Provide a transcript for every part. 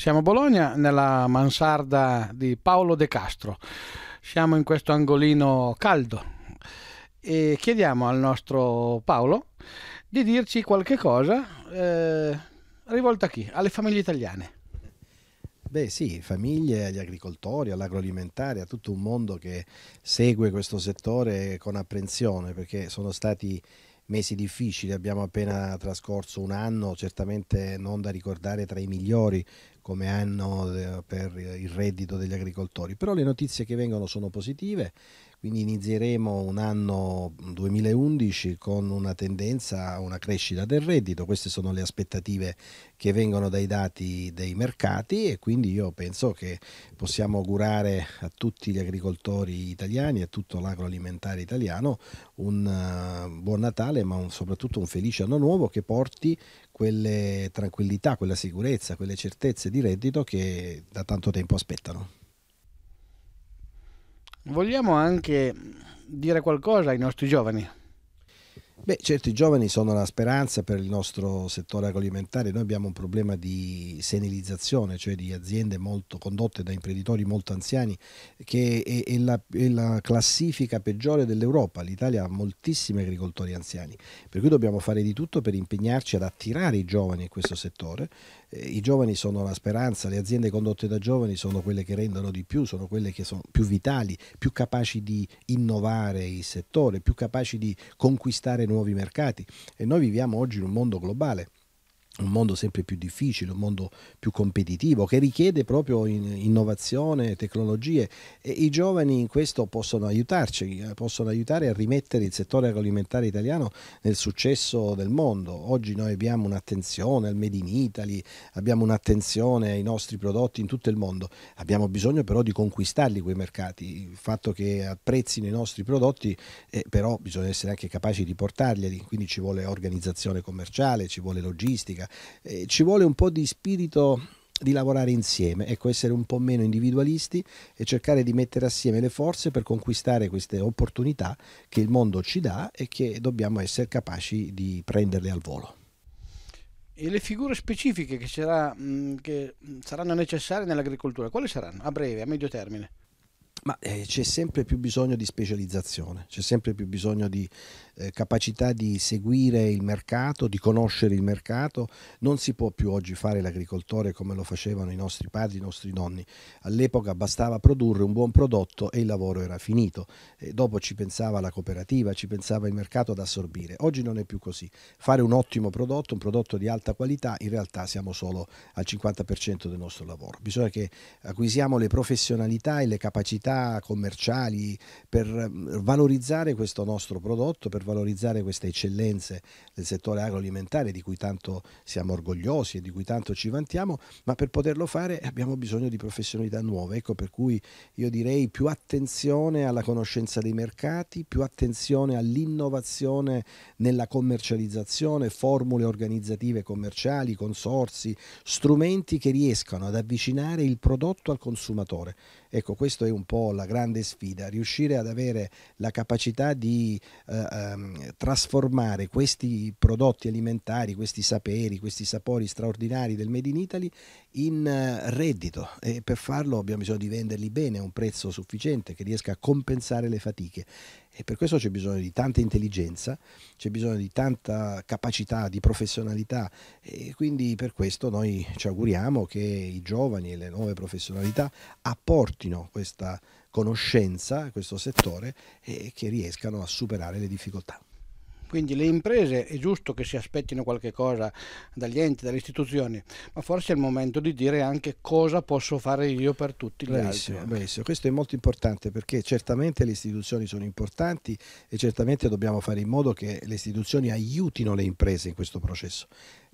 Siamo a Bologna nella mansarda di Paolo De Castro. Siamo in questo angolino caldo e chiediamo al nostro Paolo di dirci qualche cosa eh, rivolta a chi? Alle famiglie italiane. Beh sì, famiglie, agli agricoltori, all'agroalimentare, a tutto un mondo che segue questo settore con apprensione perché sono stati mesi difficili, abbiamo appena trascorso un anno certamente non da ricordare tra i migliori come anno eh, per il reddito degli agricoltori, però le notizie che vengono sono positive, quindi inizieremo un anno 2011 con una tendenza a una crescita del reddito, queste sono le aspettative che vengono dai dati dei mercati e quindi io penso che possiamo augurare a tutti gli agricoltori italiani, e a tutto l'agroalimentare italiano un eh, buon Natale ma un, soprattutto un felice anno nuovo che porti quelle tranquillità, quella sicurezza, quelle certezze richieste di reddito che da tanto tempo aspettano. Vogliamo anche dire qualcosa ai nostri giovani Beh, certo, i giovani sono la speranza per il nostro settore agroalimentare. Noi abbiamo un problema di senilizzazione, cioè di aziende molto, condotte da imprenditori molto anziani, che è, è, la, è la, classifica peggiore dell'Europa. L'Italia ha moltissimi agricoltori anziani, per cui dobbiamo fare di tutto per impegnarci ad attirare i giovani in questo settore. Eh, I giovani sono la speranza, le aziende condotte da giovani sono quelle che rendono di più, sono quelle che sono più vitali, più capaci di innovare il settore, più capaci di conquistare nuove nuovi mercati e noi viviamo oggi in un mondo globale un mondo sempre più difficile, un mondo più competitivo che richiede proprio innovazione, tecnologie e i giovani in questo possono aiutarci, eh, possono aiutare a rimettere il settore agroalimentare italiano nel successo del mondo. Oggi noi abbiamo un'attenzione al Made in Italy, abbiamo un'attenzione ai nostri prodotti in tutto il mondo, abbiamo bisogno però di conquistarli quei mercati, il fatto che apprezzino i nostri prodotti eh, però bisogna essere anche capaci di portarglieli, quindi ci vuole organizzazione commerciale, ci vuole logistica, eh, ci vuole un po' di spirito di lavorare insieme, ecco, essere un po' meno individualisti e cercare di mettere assieme le forze per conquistare queste opportunità che il mondo ci dà e che dobbiamo essere capaci di prenderle al volo. E le figure specifiche che, sarà, mm, che mm, saranno necessarie nell'agricoltura, quali saranno a breve, a medio termine? Ma eh, c'è sempre più bisogno di specializzazione, c'è sempre più bisogno di eh, capacità di seguire il mercato, di conoscere il mercato. Non si può più oggi fare l'agricoltore come lo facevano i nostri padri, i nostri nonni. All'epoca bastava produrre un buon prodotto e il lavoro era finito. E dopo ci pensava la cooperativa, ci pensava il mercato ad assorbire. Oggi non è più così. Fare un ottimo prodotto, un prodotto di alta qualità, in realtà siamo solo al 50% del nostro lavoro. Bisogna che acquisiamo le professionalità e le capacità attività commerciali, per mm, valorizzare questo nostro prodotto, per valorizzare queste eccellenze del settore agroalimentare di cui tanto siamo orgogliosi e di cui tanto ci vantiamo, ma per poterlo fare abbiamo bisogno di professionalità nuove. Ecco per cui io direi più attenzione alla conoscenza dei mercati, più attenzione all'innovazione nella commercializzazione, formule organizzative commerciali, consorsi, strumenti che riescano ad avvicinare il prodotto al consumatore. Ecco, questo è un po' po' la grande sfida, riuscire ad avere la capacità di eh, ehm, trasformare questi prodotti alimentari, questi saperi, questi sapori straordinari del Made in Italy in eh, reddito e per farlo abbiamo bisogno di venderli bene a un prezzo sufficiente che riesca a compensare le fatiche e per questo c'è bisogno di tanta intelligenza, c'è bisogno di tanta capacità, di professionalità e quindi per questo noi ci auguriamo che i giovani e le nuove professionalità apportino questa conoscenza, questo settore e che riescano a superare le difficoltà. Quindi le imprese è giusto che si aspettino qualche cosa dagli enti, dalle istituzioni, ma forse è il momento di dire anche cosa posso fare io per tutti gli bravissimo, altri. Bravissimo, questo è molto importante perché certamente le istituzioni sono importanti e certamente dobbiamo fare in modo che le istituzioni aiutino le imprese in questo processo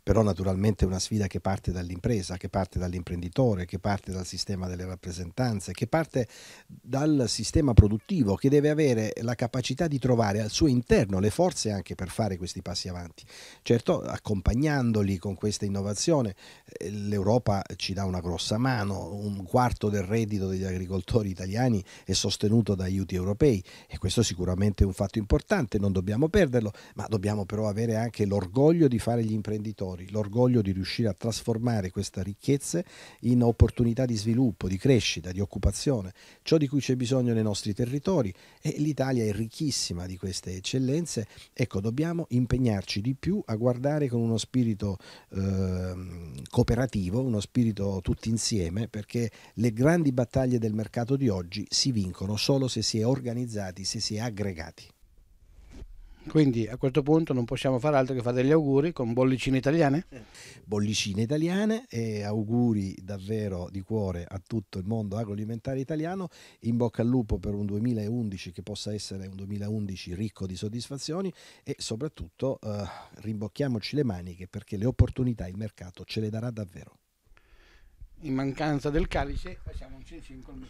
però naturalmente è una sfida che parte dall'impresa, che parte dall'imprenditore, che parte dal sistema delle rappresentanze, che parte dal sistema produttivo che deve avere la capacità di trovare al suo interno le forze anche per fare questi passi avanti. Certo, accompagnandoli con questa innovazione, eh, l'Europa ci dà una grossa mano, un quarto del reddito degli agricoltori italiani è sostenuto da aiuti europei e questo sicuramente è un fatto importante, non dobbiamo perderlo, ma dobbiamo però avere anche l'orgoglio di fare gli imprenditori imprenditori, l'orgoglio di riuscire a trasformare queste ricchezze in opportunità di sviluppo, di crescita, di occupazione, ciò di cui c'è bisogno nei nostri territori e l'Italia è ricchissima di queste eccellenze. Ecco, dobbiamo impegnarci di più a guardare con uno spirito eh, cooperativo, uno spirito tutti insieme, perché le grandi battaglie del mercato di oggi si vincono solo se si è organizzati, se si è aggregati. Quindi a questo punto non possiamo fare altro che fare degli auguri con bollicine italiane. Eh. Bollicine italiane e auguri davvero di cuore a tutto il mondo agroalimentare italiano. In bocca al lupo per un 2011 che possa essere un 2011 ricco di soddisfazioni e soprattutto eh, rimbocchiamoci le maniche perché le opportunità il mercato ce le darà davvero. In mancanza del calice facciamo un cincin col